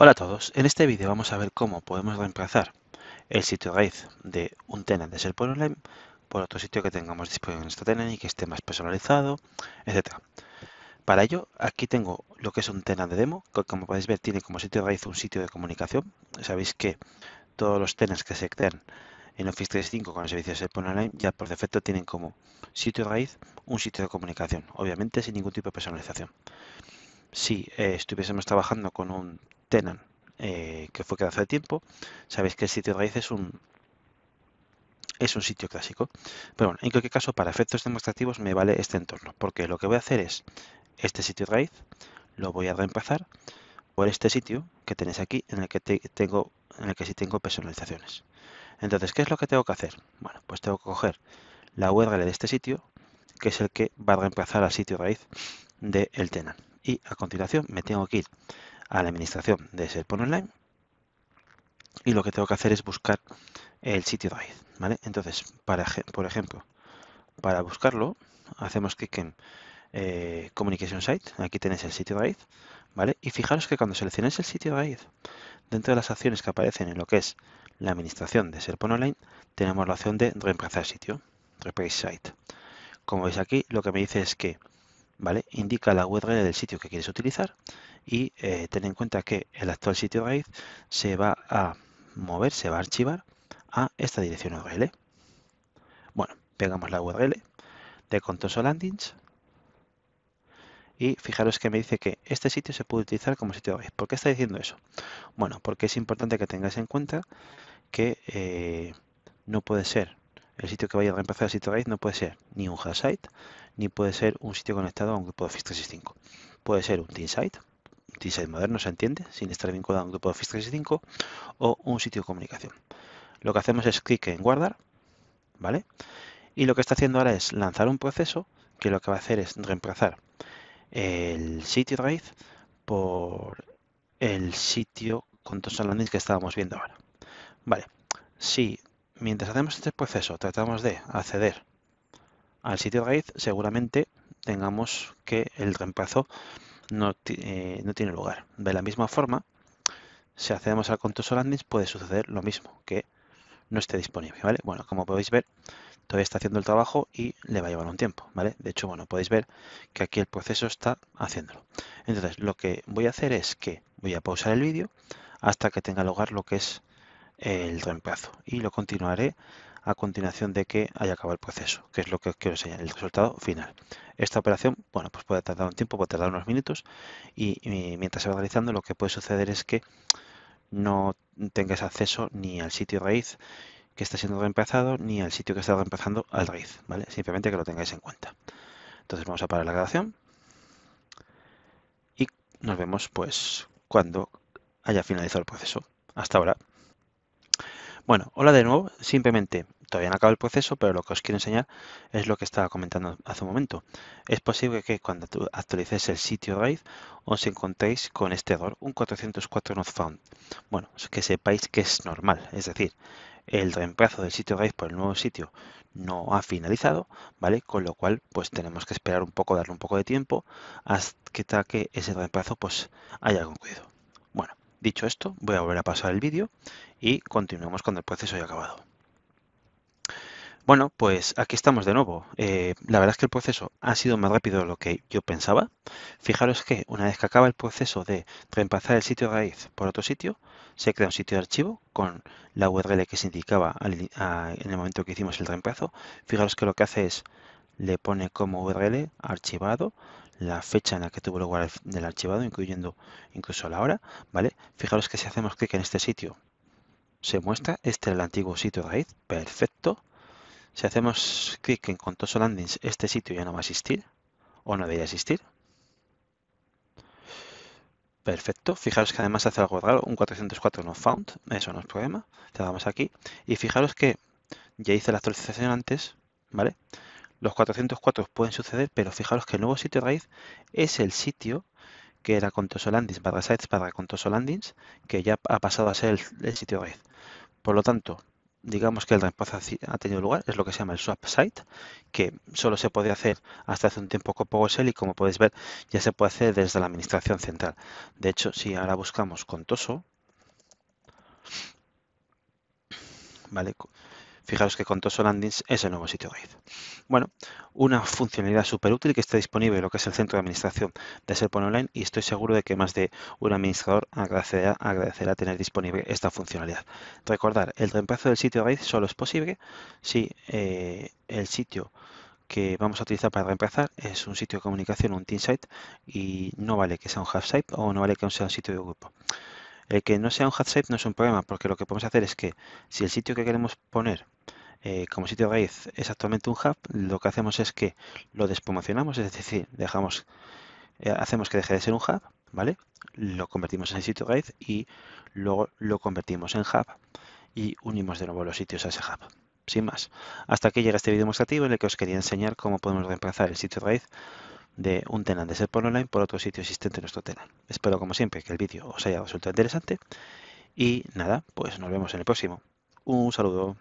Hola a todos, en este vídeo vamos a ver cómo podemos reemplazar el sitio raíz de un tenant de SharePoint Online por otro sitio que tengamos disponible en nuestro tenant y que esté más personalizado, etc. Para ello, aquí tengo lo que es un tenant de demo, que como podéis ver tiene como sitio raíz un sitio de comunicación. Sabéis que todos los tenants que se crean en Office 365 con el servicio de SharePoint Online ya por defecto tienen como sitio raíz un sitio de comunicación, obviamente sin ningún tipo de personalización si eh, estuviésemos trabajando con un Tenan, eh, que fue creado hace tiempo. Sabéis que el sitio raíz es un, es un sitio clásico. Pero bueno, en cualquier caso, para efectos demostrativos me vale este entorno, porque lo que voy a hacer es este sitio raíz, lo voy a reemplazar por este sitio que tenéis aquí, en el que, tengo, en el que sí tengo personalizaciones. Entonces, ¿qué es lo que tengo que hacer? Bueno, pues tengo que coger la URL de este sitio, que es el que va a reemplazar al sitio raíz del el Tenan. Y a continuación me tengo que ir a la administración de SharePoint Online y lo que tengo que hacer es buscar el sitio raíz, ¿vale? Entonces, para, por ejemplo, para buscarlo, hacemos clic en eh, Communication Site, aquí tenéis el sitio raíz, ¿vale? Y fijaros que cuando seleccionáis el sitio de raíz, dentro de las acciones que aparecen en lo que es la administración de SharePoint Online, tenemos la opción de reemplazar sitio, replace site. Como veis aquí, lo que me dice es que Indica la URL del sitio que quieres utilizar y eh, ten en cuenta que el actual sitio raíz se va a mover, se va a archivar a esta dirección URL. Bueno, pegamos la URL de Contoso Landings y fijaros que me dice que este sitio se puede utilizar como sitio raíz. ¿Por qué está diciendo eso? Bueno, porque es importante que tengáis en cuenta que eh, no puede ser el sitio que vaya a reemplazar el sitio raíz no puede ser ni un hard site ni puede ser un sitio conectado a un grupo de Office 365. Puede ser un Teamsite, un Teamsite moderno, se entiende, sin estar vinculado a un grupo de Office 365, o un sitio de comunicación. Lo que hacemos es clic en guardar, ¿vale? Y lo que está haciendo ahora es lanzar un proceso que lo que va a hacer es reemplazar el sitio de raíz por el sitio con todos landings que estábamos viendo ahora. Vale, si mientras hacemos este proceso tratamos de acceder al sitio raíz, seguramente tengamos que el reemplazo eh, no, tiene lugar. De la misma forma, si accedemos al Contoso landings puede suceder lo mismo, que no esté disponible, ¿vale? Bueno, como podéis ver, todavía está haciendo el trabajo y le va a llevar un tiempo, ¿vale? De hecho, bueno, podéis ver que aquí el proceso está haciéndolo. Entonces, lo que voy a hacer es que voy a pausar el vídeo hasta que tenga lugar lo que es el reemplazo y lo continuaré a continuación de que haya acabado el proceso, que es lo que os quiero enseñar, el resultado final. Esta operación, bueno, pues puede tardar un tiempo, puede tardar unos minutos y, mientras se va realizando lo que puede suceder es que no tengáis acceso ni al sitio raíz que está siendo reemplazado ni al sitio que está reemplazando al raíz, ¿vale? Simplemente que lo tengáis en cuenta. Entonces vamos a parar la grabación y nos vemos pues cuando haya finalizado el proceso. Hasta ahora. Bueno, hola de nuevo. Simplemente, todavía no acaba el proceso, pero lo que os quiero enseñar es lo que estaba comentando hace un momento. Es posible que cuando actualicéis el sitio RAID os encontréis con este error, un 404 not found. Bueno, que sepáis que es normal, es decir, el reemplazo del sitio RAID por el nuevo sitio no ha finalizado, ¿vale? Con lo cual, pues tenemos que esperar un poco, darle un poco de tiempo hasta que ese reemplazo pues haya concluido. Bueno, dicho esto, voy a volver a pasar el vídeo y continuamos cuando el proceso haya acabado. Bueno, pues aquí estamos de nuevo. Eh, la verdad es que el proceso ha sido más rápido de lo que yo pensaba. Fijaros que una vez que acaba el proceso de reemplazar el sitio raíz por otro sitio, se crea un sitio de archivo con la URL que se indicaba en el momento que hicimos el reemplazo. Fijaros que lo que hace es, le pone como URL archivado la fecha en la que tuvo lugar el, del archivado, incluyendo incluso la hora, ¿vale? Fijaros que si hacemos clic en este sitio, se muestra. Este es el antiguo sitio raíz. Perfecto. Si hacemos clic en Contoso Landings, este sitio ya no va a existir o no debería existir. Perfecto. Fijaros que además hace algo raro, un 404 no found, eso no es problema. damos aquí y fijaros que ya hice la actualización antes, ¿vale? Los 404 pueden suceder, pero fijaros que el nuevo sitio raíz es el sitio que era para barra sites contoso-landings, que ya ha pasado a ser el, sitio red. Por lo tanto, digamos que el reemplazo ha tenido lugar, es lo que se llama el swap site, que solo se podía hacer hasta hace un tiempo con PowerShell y como podéis ver ya se puede hacer desde la administración central. De hecho, si ahora buscamos contoso, ¿vale? Fijaros que Contoso Landings es el nuevo sitio web. Bueno, una funcionalidad súper útil que está disponible en lo que es el centro de administración de Serpon Online y estoy seguro de que más de un administrador agradecerá, tener disponible esta funcionalidad. Recordar, el reemplazo del sitio raíz solo es posible si eh, el sitio que vamos a utilizar para reemplazar es un sitio de comunicación, un team site, y no vale que sea un half site o no vale que sea un sitio de grupo. El que no sea un half site no es un problema, porque lo que podemos hacer es que si el sitio que queremos poner eh, como sitio raíz es actualmente un hub, lo que hacemos es que lo despromocionamos, es decir, dejamos, eh, hacemos que deje de ser un hub, ¿vale? Lo convertimos en sitio raíz y luego lo convertimos en hub y unimos de nuevo los sitios a ese hub. Sin más, hasta aquí llega este vídeo demostrativo en el que os quería enseñar cómo podemos reemplazar el sitio raíz de un tenant de SharePoint Online por otro sitio existente en nuestro tenant. Espero, como siempre, que el vídeo os haya resultado interesante. Y nada, pues nos vemos en el próximo. Un saludo.